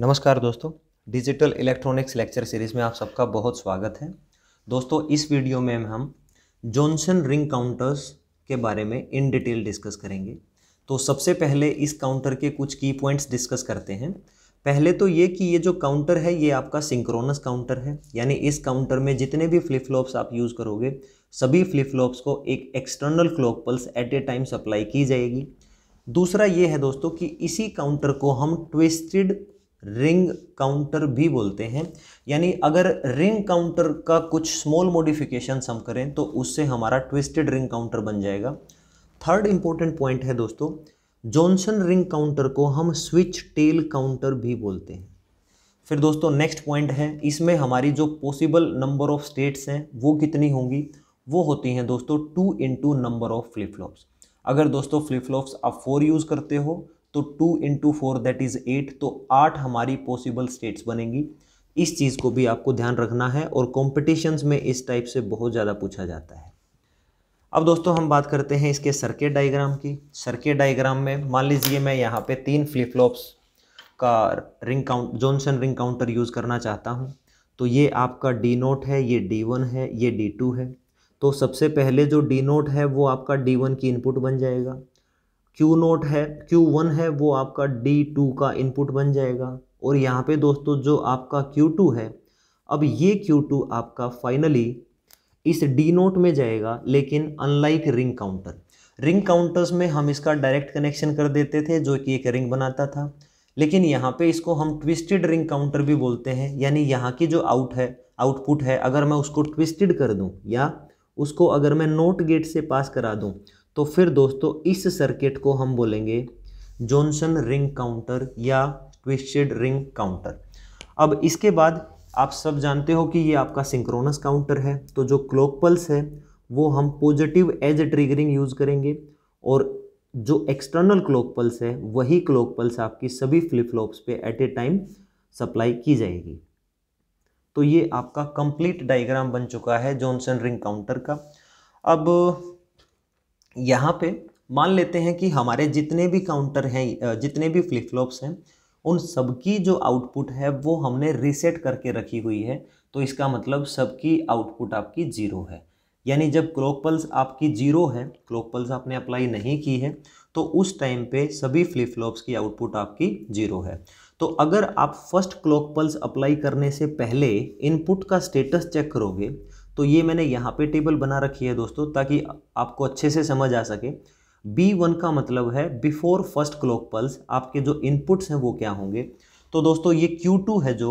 नमस्कार दोस्तों digital electronics lecture series में आप सबका बहुत स्वागत है दोस्तों इस वीडियो में हम जॉनसन रिंग काउंटर्स के बारे में इन डिटेल डिस्कस करेंगे तो सबसे पहले इस काउंटर के कुछ की पॉइंट्स डिस्कस करते हैं पहले तो ये कि ये जो काउंटर है ये आपका सिंक्रोनस काउंटर है यानी इस काउंटर में जितने भी फ्लिप फ्लॉप्स आप यूज़ करोगे सभी फ्लिप फ्लॉप्स को एक external clock pulse at a time supply की जाएगी दूसरा ये है दोस्तों कि इसी काउंटर को हम ट्विस्टेड रिंग काउंटर भी बोलते हैं यानी अगर रिंग काउंटर का कुछ स्मॉल मॉडिफिकेशन हम करें तो उससे हमारा ट्विस्टेड रिंग काउंटर बन जाएगा थर्ड इंपॉर्टेंट पॉइंट है दोस्तों जॉनसन रिंग काउंटर को हम स्विच टेल काउंटर भी बोलते हैं फिर दोस्तों नेक्स्ट पॉइंट है इसमें हमारी जो पॉसिबल नंबर ऑफ स्टेट्स हैं वो कितनी होंगी वो होती हैं दोस्तों two into number of flip flops अगर दोस्तों फ्लिप फ्लॉप्स आप फोर यूज़ करते हो तो two into four that is eight तो आठ हमारी पॉसिबल स्टेट्स बनेंगी इस चीज़ को भी आपको ध्यान रखना है और कॉम्पिटिशन्स में इस टाइप से बहुत ज़्यादा पूछा जाता है अब दोस्तों हम बात करते हैं इसके सर्किट डायग्राम की सर्किट डायग्राम में मान लीजिए मैं यहाँ पे तीन फ्लिप फ्लॉप्स का ring count Johnson ring counter use करना चाहता हूँ तो ये आपका डी नोट है ये डी वन है ये डी टू है तो सबसे पहले जो डी नोट है वो आपका डी वन की इनपुट बन जाएगा क्यू नोट है क्यू वन है वो आपका डी टू का इनपुट बन जाएगा और यहाँ पे दोस्तों जो आपका क्यू टू है अब ये क्यू टू आपका फाइनली इस डी नोट में जाएगा लेकिन unlike ring counter ring counters में हम इसका डायरेक्ट कनेक्शन कर देते थे जो कि एक रिंग बनाता था लेकिन यहाँ पे इसको हम ट्विस्टेड रिंग काउंटर भी बोलते हैं यानी यहाँ की जो आउट है आउटपुट है अगर मैं उसको ट्विस्टेड कर दूँ या उसको अगर मैं नोट गेट से पास करा दूँ तो फिर दोस्तों इस सर्किट को हम बोलेंगे जॉनसन रिंग काउंटर या ट्विस्टेड रिंग काउंटर अब इसके बाद आप सब जानते हो कि ये आपका सिंक्रोनस काउंटर है तो जो क्लॉक पल्स है वो हम पॉजिटिव एज ट्रिगरिंग यूज़ करेंगे और जो एक्सटर्नल क्लॉक पल्स है वही क्लॉक पल्स आपकी सभी फ्लिप फ्लॉप्स पे एट ए टाइम सप्लाई की जाएगी तो ये आपका कंप्लीट डायग्राम बन चुका है जॉनसन रिंग काउंटर का अब यहाँ पे मान लेते हैं कि हमारे जितने भी काउंटर हैं जितने भी फ्लिप फ्लॉप्स हैं उन सबकी जो आउटपुट है वो हमने रीसेट करके रखी हुई है तो इसका मतलब सबकी आउटपुट आपकी ज़ीरो है यानी जब क्लॉक पल्स आपकी जीरो है क्लॉक पल्स आपने अप्लाई नहीं की है तो उस टाइम पे सभी फ्लिप फ्लॉप्स की आउटपुट आपकी जीरो है तो अगर आप फर्स्ट क्लॉक पल्स अप्लाई करने से पहले इनपुट का स्टेटस चेक करोगे तो ये मैंने यहाँ पे टेबल बना रखी है दोस्तों ताकि आपको अच्छे से समझ आ सके बी वन का मतलब है बिफोर फर्स्ट क्लॉक पल्स आपके जो इनपुट्स हैं वो क्या होंगे तो दोस्तों ये क्यू टू है जो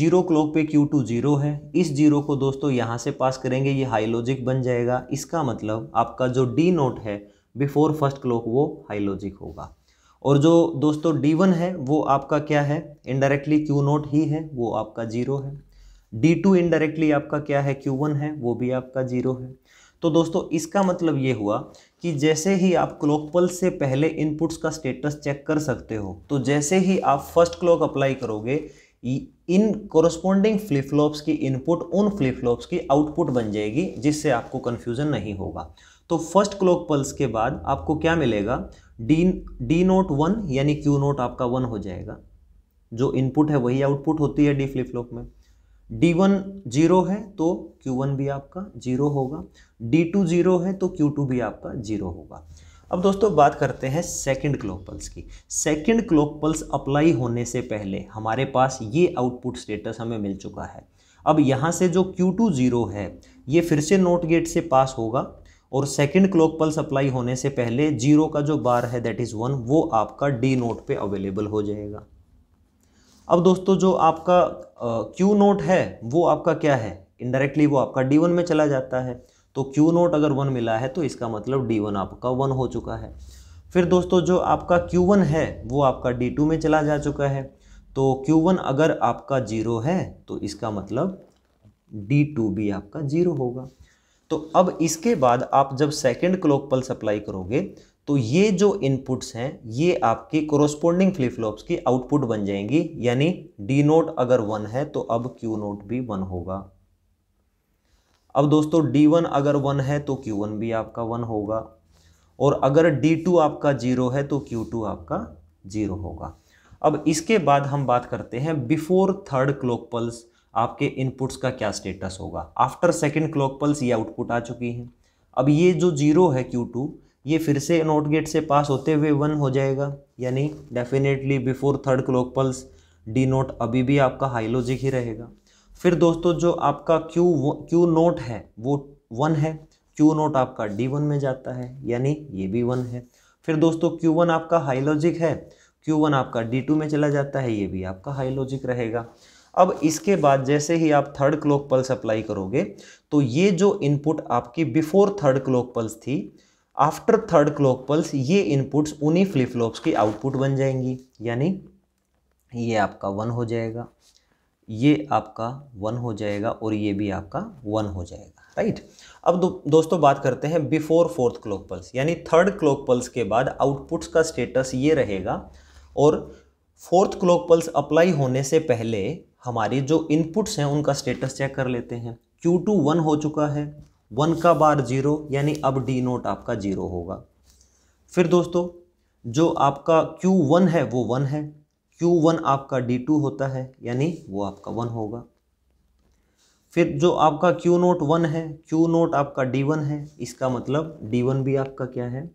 जीरो क्लॉक पे क्यू टू जीरो है इस जीरो को दोस्तों यहाँ से पास करेंगे ये हाई लॉजिक बन जाएगा इसका मतलब आपका जो डी नोट है बिफोर फर्स्ट क्लॉक वो हाई लॉजिक होगा और जो दोस्तों डी वन है वो आपका क्या है इनडायरेक्टली क्यू नोट ही है वो आपका जीरो है डी टू इनडायरेक्टली आपका क्या है क्यू वन है वो भी आपका जीरो है तो दोस्तों इसका मतलब ये हुआ कि जैसे ही आप क्लॉक पल्स से पहले इनपुट्स का स्टेटस चेक कर सकते हो तो जैसे ही आप फर्स्ट क्लॉक अप्लाई करोगे इन कॉरस्पॉन्डिंग फ्लिप फ्लॉप्स की इनपुट उन फ्लिप फ्लॉप्स की आउटपुट बन जाएगी जिससे आपको कन्फ्यूज़न नहीं होगा तो फर्स्ट क्लॉक पल्स के बाद आपको क्या मिलेगा डी डी नोट वन यानी क्यू नोट आपका वन हो जाएगा जो इनपुट है वही आउटपुट होती है डी फ्लिप फ्लॉप में डी वन जीरो है तो क्यू वन भी आपका जीरो होगा डी टू जीरो है तो क्यू टू भी आपका जीरो होगा अब दोस्तों बात करते हैं सेकंड क्लॉक पल्स की सेकंड क्लॉक पल्स अप्लाई होने से पहले हमारे पास ये आउटपुट स्टेटस हमें मिल चुका है अब यहाँ से जो क्यू टू जीरो है ये फिर से नोट गेट से पास होगा और सेकंड क्लॉक पल्स अप्लाई होने से पहले जीरो का जो बार है दैट इज़ वन वो आपका डी नोट पे अवेलेबल हो जाएगा अब दोस्तों जो आपका क्यू नोट है वो आपका क्या है इनडायरेक्टली वो आपका डी वन में चला जाता है तो क्यू नोट अगर वन मिला है तो इसका मतलब डी वन आपका वन हो चुका है फिर दोस्तों जो आपका क्यू वन है वो आपका डी टू में चला जा चुका है तो क्यू वन अगर आपका जीरो है तो इसका मतलब डी टू भी आपका जीरो होगा तो अब इसके बाद आप जब सेकेंड क्लॉक पल्स अप्लाई करोगे तो ये जो इनपुट्स हैं ये आपकी कोरोस्पोंडिंग फ्लिप फ्लॉप्स की आउटपुट बन जाएंगी यानी डी नोट अगर वन है तो अब क्यू नोट भी वन होगा अब दोस्तों डी वन अगर वन है तो क्यू वन भी आपका वन होगा और अगर डी टू आपका जीरो है तो क्यू टू आपका जीरो होगा अब इसके बाद हम बात करते हैं बिफोर थर्ड क्लॉक पल्स आपके इनपुट्स का क्या स्टेटस होगा आफ्टर सेकेंड क्लॉक पल्स ये आउटपुट आ चुकी हैं अब ये जो जीरो है क्यू टू ये फिर से नोट गेट से पास होते हुए वन हो जाएगा यानी definitely before third clock pulse D not अभी भी आपका हाई लॉजिक ही रहेगा फिर दोस्तों जो आपका क्यू क्यू नोट है वो वन है क्यू नोट आपका डी वन में जाता है यानी ये भी वन है फिर दोस्तों क्यू वन आपका हाई लॉजिक है क्यू वन आपका डी टू में चला जाता है ये भी आपका हाई लॉजिक रहेगा अब इसके बाद जैसे ही आप थर्ड क्लॉक पल्स अप्लाई करोगे तो ये जो इनपुट आपकी बिफोर थर्ड क्लॉक पल्स थी आफ्टर थर्ड क्लॉक पल्स ये इनपुट्स उन्हीं फ्लिप फ्लॉप्स की आउटपुट बन जाएंगी यानी ये आपका वन हो जाएगा ये आपका वन हो जाएगा और ये भी आपका वन हो जाएगा राइट अब दो, दोस्तों बात करते हैं बिफोर फोर्थ क्लॉक पल्स यानी थर्ड क्लॉक पल्स के बाद आउटपुट्स का स्टेटस ये रहेगा और फोर्थ क्लॉक पल्स अप्लाई होने से पहले हमारी जो इनपुट्स हैं उनका स्टेटस चेक कर लेते हैं Q2 वन हो चुका है वन का बार जीरो यानी अब डी नोट आपका जीरो होगा फिर दोस्तों जो आपका क्यू वन है वो वन है क्यू वन आपका डी टू होता है यानी वो आपका वन होगा फिर जो आपका क्यू नोट वन है क्यू नोट आपका डी वन है इसका मतलब डी वन भी आपका क्या है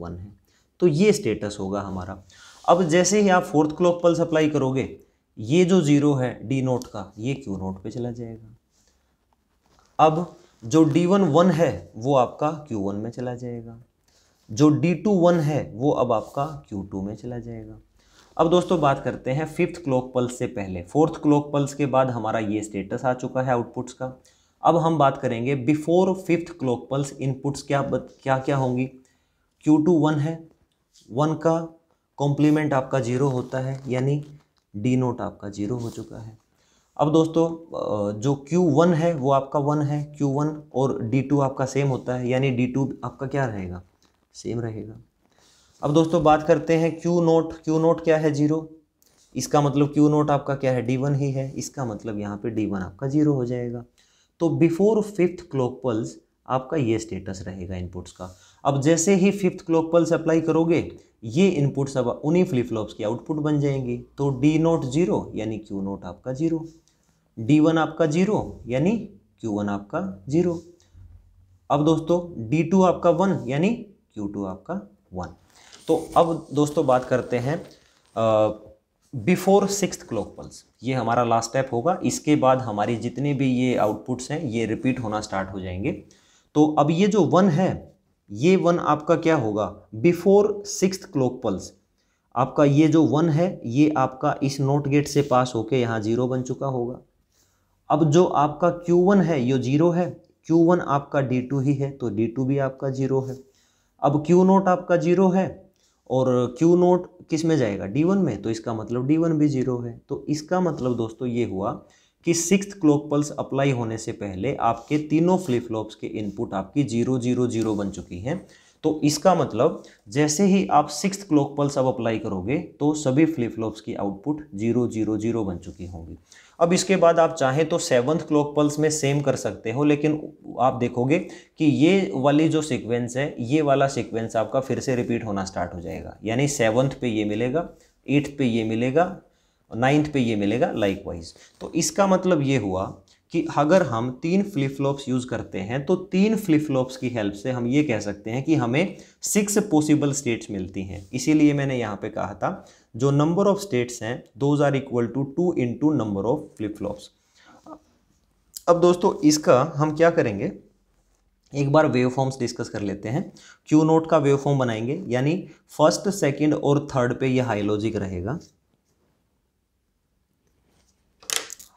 वन है तो ये स्टेटस होगा हमारा अब जैसे ही आप फोर्थ क्लॉक पल्स अप्लाई करोगे ये जो जीरो है डी नोट का ये क्यू नोट पे चला जाएगा अब जो डी वन वन है वो आपका क्यू वन में चला जाएगा जो डी टू वन है वो अब आपका क्यू टू में चला जाएगा अब दोस्तों बात करते हैं फिफ्थ क्लॉक पल्स से पहले फोर्थ क्लॉक पल्स के बाद हमारा ये स्टेटस आ चुका है आउटपुट्स का अब हम बात करेंगे before fifth clock pulse inputs क्या क्या क्या होंगी क्यू टू वन है वन का कॉम्प्लीमेंट आपका जीरो होता है यानी डी नोट आपका जीरो हो चुका है अब दोस्तों जो Q1 है वो आपका वन है Q1 और D2 आपका सेम होता है यानी D2 आपका क्या रहेगा सेम रहेगा अब दोस्तों बात करते हैं Q नोट Q नोट क्या है जीरो इसका मतलब Q नोट आपका क्या है D1 ही है इसका मतलब यहाँ पे D1 आपका जीरो हो जाएगा तो बिफोर फिफ्थ क्लॉक पल्स आपका ये स्टेटस रहेगा इनपुट्स का अब जैसे ही फिफ्थ क्लॉक पल्स अप्लाई करोगे ये इनपुट्स अब उन्हीं फ्लिप फ्लॉप्स की आउटपुट बन जाएंगी तो डी नोट जीरो यानी क्यू नोट आपका जीरो डी वन आपका जीरो यानी क्यू वन आपका जीरो अब दोस्तों डी टू आपका वन यानी क्यू टू आपका वन तो अब दोस्तों बात करते हैं बिफोर सिक्स क्लॉक पल्स ये हमारा लास्ट स्टेप होगा इसके बाद हमारी जितने भी ये आउटपुट्स हैं ये रिपीट होना स्टार्ट हो जाएंगे तो अब ये जो वन है ये वन आपका क्या होगा बिफोर सिक्स क्लॉक पल्स आपका ये जो वन है ये आपका इस नोट गेट से पास होके यहाँ जीरो बन चुका होगा अब जो आपका Q1 है ये जीरो है Q1 आपका D2 ही है तो D2 भी आपका जीरो है अब Q नोट आपका जीरो है और Q नोट किस में जाएगा D1 में तो इसका मतलब D1 भी जीरो है तो इसका मतलब दोस्तों ये हुआ कि सिक्स क्लॉक पल्स अप्लाई होने से पहले आपके तीनों फ्लिप फ्लॉप्स के इनपुट आपकी जीरो जीरो जीरो बन चुकी हैं तो इसका मतलब जैसे ही आप सिक्स क्लॉक पल्स अब अप्लाई करोगे तो सभी फ्लिप फ्लॉप्स की आउटपुट जीरो जीरो जीरो बन चुकी होंगी अब इसके बाद आप चाहें तो सेवन्थ क्लॉक पल्स में सेम कर सकते हो लेकिन आप देखोगे कि ये वाली जो सीक्वेंस है ये वाला सीक्वेंस आपका फिर से रिपीट होना स्टार्ट हो जाएगा यानी सेवन्थ पे ये मिलेगा एट्थ पे ये मिलेगा नाइन्थ पे ये मिलेगा लाइकवाइज तो इसका मतलब ये हुआ कि अगर हम तीन फ्लिप फ्लॉप्स यूज़ करते हैं तो तीन फ्लिप फ्लॉप्स की हेल्प से हम ये कह सकते हैं कि हमें सिक्स पॉसिबल स्टेट्स मिलती हैं इसीलिए मैंने यहाँ पे कहा था जो नंबर ऑफ स्टेट्स हैं those are equal to two into number of flip flops अब दोस्तों इसका हम क्या करेंगे एक बार वेव फॉर्म्स डिस्कस कर लेते हैं क्यू नोट का वेव फॉर्म बनाएंगे यानी फर्स्ट सेकेंड और थर्ड पे यह हाइलोजिक रहेगा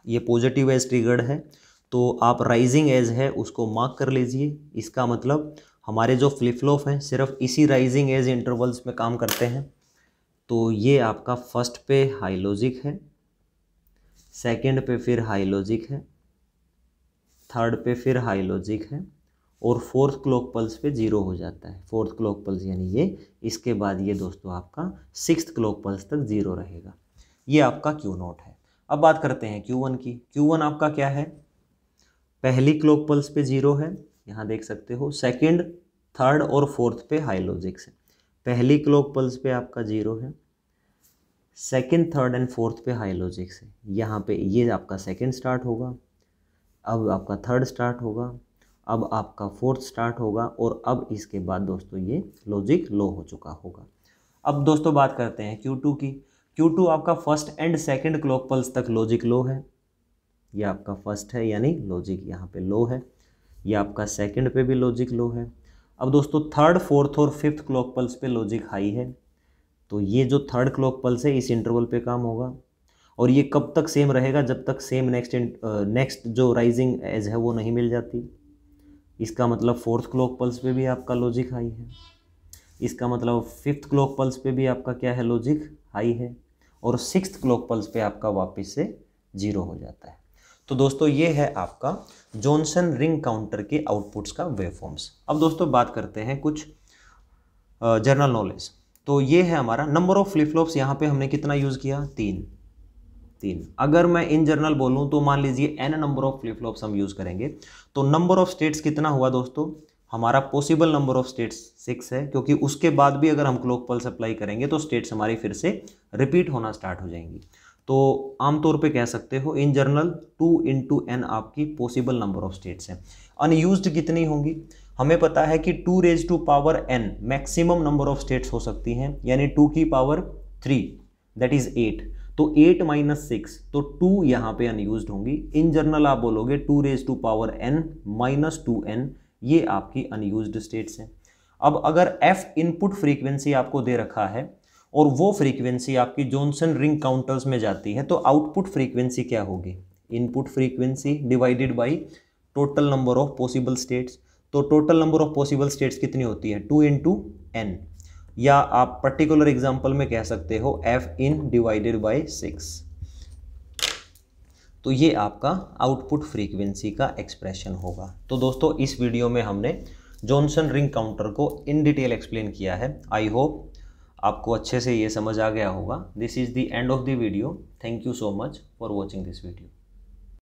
ये पॉजिटिव एज ट्रिगर्ड है तो आप राइजिंग एज है उसको मार्क कर लीजिए इसका मतलब हमारे जो फ्लिप फ्लॉप हैं सिर्फ इसी राइजिंग एज इंटरवल्स में काम करते हैं तो ये आपका फर्स्ट पे हाइलोजिक है सेकंड पे फिर हाइलोजिक है थर्ड पे फिर हाइलोजिक है और फोर्थ क्लॉक पल्स पे ज़ीरो हो जाता है फोर्थ क्लॉक पल्स यानी ये इसके बाद ये दोस्तों आपका सिक्स क्लॉक पल्स तक ज़ीरो रहेगा ये आपका क्यू नोट है अब बात करते हैं क्यू वन की क्यू वन आपका क्या है पहली क्लॉक पल्स पे जीरो है यहाँ देख सकते हो सेकंड थर्ड और फोर्थ पे हाई लॉजिक्स है पहली क्लॉक पल्स पे आपका जीरो है सेकंड थर्ड एंड फोर्थ पे हाई लॉजिक्स है यहाँ पे ये आपका सेकंड स्टार्ट होगा अब आपका थर्ड स्टार्ट होगा अब आपका फोर्थ स्टार्ट होगा और अब इसके बाद दोस्तों ये लॉजिक लो हो चुका होगा अब दोस्तों बात करते हैं टू की टू आपका first and second clock pulse तक लॉजिक लो है ये आपका फर्स्ट है यानी लॉजिक यहाँ पे लो है ये आपका सेकेंड पे भी लॉजिक लो है अब दोस्तों थर्ड फोर्थ और फिफ्थ क्लॉक पल्स पे लॉजिक हाई है तो ये जो थर्ड क्लॉक पल्स है इस इंटरवल पे काम होगा और ये कब तक सेम रहेगा जब तक सेम नेक्स्ट नेक्स्ट जो राइजिंग एज है वो नहीं मिल जाती इसका मतलब फोर्थ क्लॉक पल्स पे भी आपका लॉजिक हाई है इसका मतलब फिफ्थ क्लॉक पल्स पे भी आपका क्या है लॉजिक हाई है और सिक्स क्लॉक पल्स पे आपका वापस से जीरो हो जाता है तो दोस्तों ये है आपका जॉनसन रिंग काउंटर के आउटपुट्स का वेवफॉर्म्स अब दोस्तों बात करते हैं कुछ जर्नल नॉलेज तो ये है हमारा नंबर ऑफ फ्लिप फ्लॉप्स यहाँ पे हमने कितना यूज़ किया तीन तीन अगर मैं इन जर्नल बोलूँ तो मान लीजिए N number of flip flops हम यूज़ करेंगे तो नंबर ऑफ स्टेट्स कितना हुआ दोस्तों हमारा possible number of states six है क्योंकि उसके बाद भी अगर हम क्लोक पल्स अप्लाई करेंगे तो स्टेट्स हमारी फिर से रिपीट होना स्टार्ट हो जाएंगी तो आमतौर पे कह सकते हो in general two into N आपकी पॉसिबल नंबर ऑफ स्टेट्स हैं अनयूज्ड कितनी होंगी हमें पता है कि two raise to power N maximum number of states हो सकती हैं यानी टू की power three that is eight तो एट माइनस सिक्स तो टू यहाँ पे अनयूज होंगी इन जनरल आप बोलोगे two raise to power N minus two N ये आपकी अनयूज स्टेट्स हैं अब अगर एफ इनपुट फ्रीक्वेंसी आपको दे रखा है और वो फ्रीक्वेंसी आपकी जॉनसन रिंग काउंटर्स में जाती है तो आउटपुट फ्रीक्वेंसी क्या होगी input frequency divided by total number of possible states तो total number of possible states कितनी होती है टू इंटू एन या आप पर्टिकुलर एग्जाम्पल में कह सकते हो F in divided by six तो ये आपका आउटपुट फ्रीक्वेंसी का एक्सप्रेशन होगा तो दोस्तों इस वीडियो में हमने जॉनसन रिंग काउंटर को इन डिटेल एक्सप्लेन किया है आई होप आपको अच्छे से ये समझ आ गया होगा this is the end of the video thank you so much for watching this video